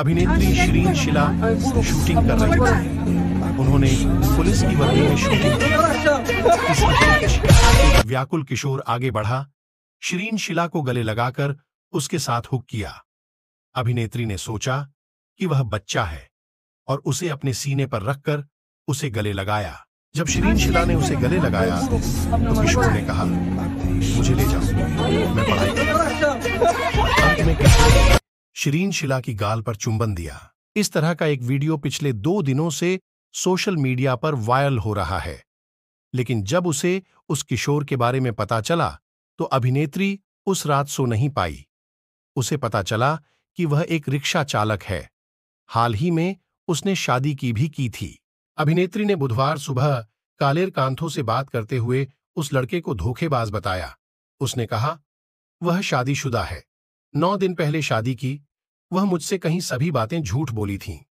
अभिनेत्री श्रीन शिला शूटिंग कर रही है उन्होंने पुलिस की वर्दी में शूटिंग व्याकुल किशोर आगे बढ़ा श्रीन शिला को गले लगाकर उसके साथ हुक किया अभिनेत्री ने सोचा कि वह बच्चा है और उसे अपने सीने पर रखकर उसे गले लगाया जब श्रीन शिला ने उसे गले लगाया तो किशोर ने कहा मुझे ले जाओ मैं पढ़ाई शरीन शिला की गाल पर चुंबन दिया इस तरह का एक वीडियो पिछले दो दिनों से सोशल मीडिया पर वायरल हो रहा है लेकिन जब उसे उस किशोर के बारे में पता चला तो अभिनेत्री उस रात सो नहीं पाई उसे पता चला कि वह एक रिक्शा चालक है हाल ही में उसने शादी की भी की थी अभिनेत्री ने बुधवार सुबह कालेर कांथों से बात करते हुए उस लड़के को धोखेबाज बताया उसने कहा वह शादीशुदा है नौ दिन पहले शादी की वह मुझसे कहीं सभी बातें झूठ बोली थीं